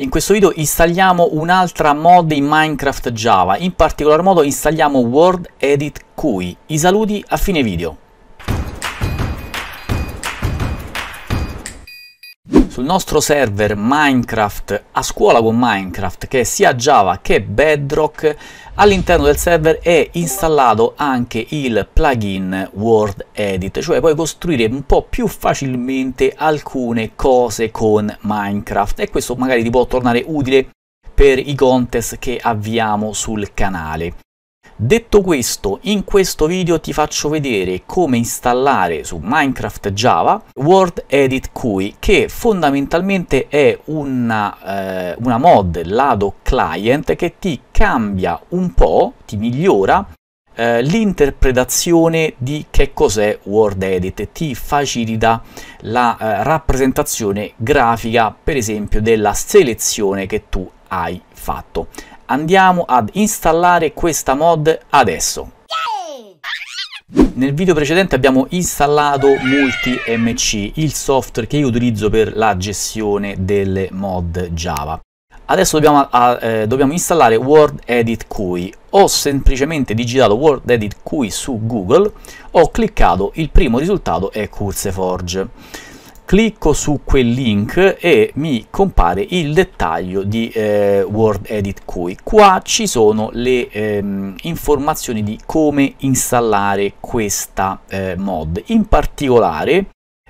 In questo video installiamo un'altra mod in Minecraft Java, in particolar modo installiamo Word Edit CUI. I saluti a fine video. sul nostro server Minecraft a scuola con Minecraft che sia Java che Bedrock all'interno del server è installato anche il plugin Word Edit cioè puoi costruire un po' più facilmente alcune cose con Minecraft e questo magari ti può tornare utile per i contest che avviamo sul canale Detto questo, in questo video ti faccio vedere come installare su Minecraft Java Word Edit CUI, che fondamentalmente è una, eh, una mod lato client che ti cambia un po', ti migliora eh, l'interpretazione di che cos'è Word Edit, ti facilita la eh, rappresentazione grafica, per esempio, della selezione che tu hai fatto. Andiamo ad installare questa mod adesso. Nel video precedente abbiamo installato MultiMC, il software che io utilizzo per la gestione delle mod Java. Adesso dobbiamo, eh, dobbiamo installare Word Edit QI. Ho semplicemente digitato Word Edit QI su Google, ho cliccato, il primo risultato è CurseForge clicco su quel link e mi compare il dettaglio di eh, Word Edit QI. Qua ci sono le ehm, informazioni di come installare questa eh, mod. In particolare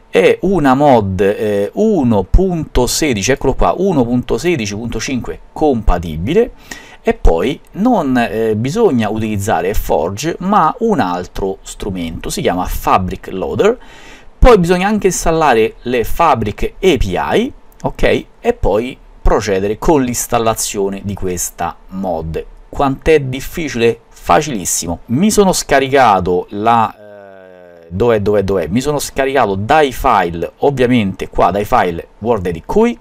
è una mod eh, 1.16, eccolo qua, 1.16.5 compatibile e poi non eh, bisogna utilizzare Forge ma un altro strumento, si chiama Fabric Loader poi bisogna anche installare le fabbriche API, ok? E poi procedere con l'installazione di questa mod. Quant'è difficile? Facilissimo. Mi sono scaricato la eh, dov'è, dove dov'è. Mi sono scaricato dai file, ovviamente qua dai file Word di cui.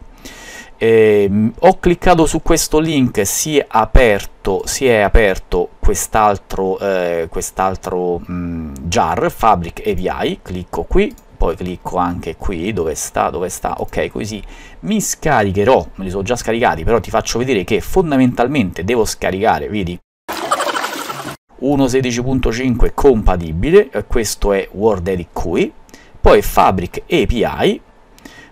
Eh, ho cliccato su questo link si è aperto, si è aperto quest'altro, eh, quest'altro mm, jar Fabric API, clicco qui poi clicco anche qui dove sta, dove sta, ok così mi scaricherò, me li sono già scaricati però ti faccio vedere che fondamentalmente devo scaricare, vedi 1.16.5 compatibile, eh, questo è Word Edit QI, poi Fabric API,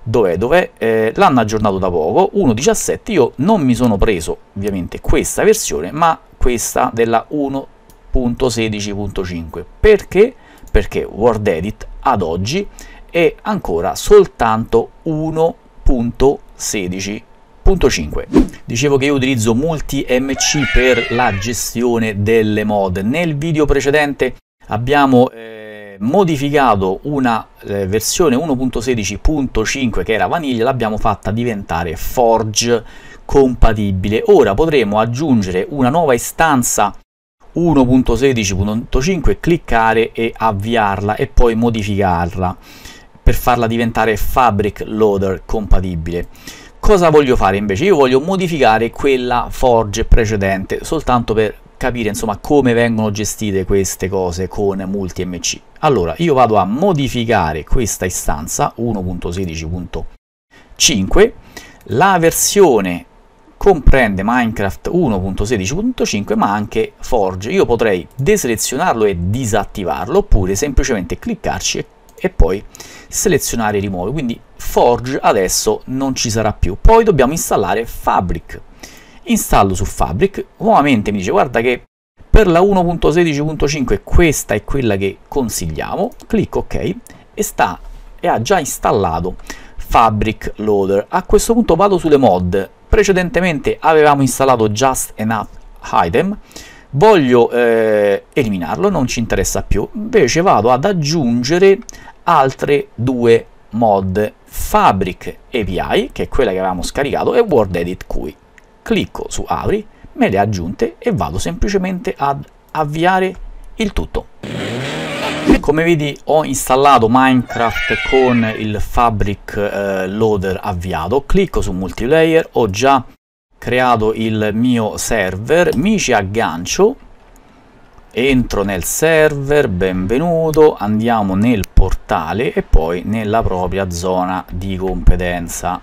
dov'è, dov'è, eh, l'hanno aggiornato da poco, 1.17, io non mi sono preso ovviamente questa versione, ma questa della 1.16.5, perché? perché Word Edit ad oggi è ancora soltanto 1.16. Dicevo che io utilizzo Multi MC per la gestione delle mod. Nel video precedente abbiamo eh, modificato una eh, versione 1.16.5 che era vaniglia, l'abbiamo fatta diventare Forge compatibile. Ora potremo aggiungere una nuova istanza 1.16.5 e cliccare e avviarla e poi modificarla per farla diventare fabric loader compatibile cosa voglio fare invece? Io voglio modificare quella forge precedente soltanto per capire insomma come vengono gestite queste cose con MultiMC. Allora io vado a modificare questa istanza 1.16.5, la versione comprende Minecraft 1.16.5 ma anche Forge. Io potrei deselezionarlo e disattivarlo oppure semplicemente cliccarci e, poi selezionare e rimuovere. Quindi Forge adesso non ci sarà più. Poi dobbiamo installare Fabric. Installo su Fabric, nuovamente mi dice guarda che per la 1.16.5 questa è quella che consigliamo, clicco ok e, sta, e ha già installato Fabric Loader. A questo punto vado sulle mod, precedentemente avevamo installato Just Enough Item, voglio eh, eliminarlo, non ci interessa più, invece vado ad aggiungere altre due mod Fabric API, che è quella che avevamo scaricato, e Word Edit QI. Clicco su Apri, me le aggiunte e vado semplicemente ad avviare il tutto. Come vedi ho installato Minecraft con il Fabric eh, Loader avviato, clicco su Multiplayer, ho già creato il mio server, mi ci aggancio, entro nel server, benvenuto, andiamo nel portale e poi nella propria zona di competenza.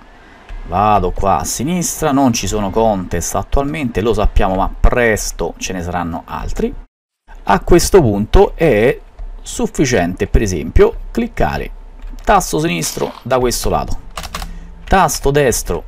Vado qua a sinistra, non ci sono contest attualmente, lo sappiamo ma presto ce ne saranno altri. A questo punto è sufficiente per esempio cliccare tasto sinistro da questo lato tasto destro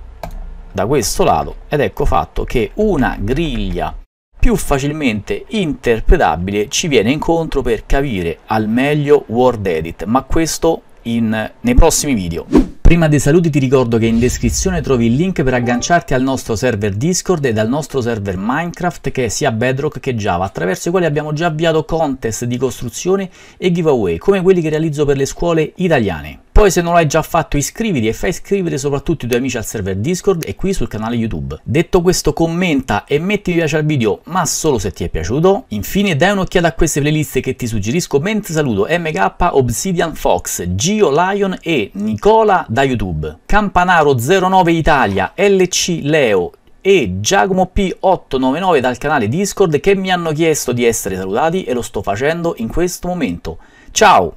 da questo lato ed ecco fatto che una griglia più facilmente interpretabile ci viene incontro per capire al meglio Word Edit ma questo in, nei prossimi video Prima dei saluti ti ricordo che in descrizione trovi il link per agganciarti al nostro server Discord e al nostro server Minecraft che è sia Bedrock che Java, attraverso i quali abbiamo già avviato contest di costruzione e giveaway, come quelli che realizzo per le scuole italiane. Poi se non l'hai già fatto iscriviti e fai iscrivere soprattutto i tuoi amici al server Discord e qui sul canale YouTube. Detto questo commenta e metti mi piace al video ma solo se ti è piaciuto. Infine dai un'occhiata a queste playlist che ti suggerisco mentre saluto MK, Obsidian Fox, Gio Lion e Nicola da YouTube. Campanaro09 Italia, LC Leo, e Giacomo P899 dal canale Discord che mi hanno chiesto di essere salutati e lo sto facendo in questo momento. Ciao!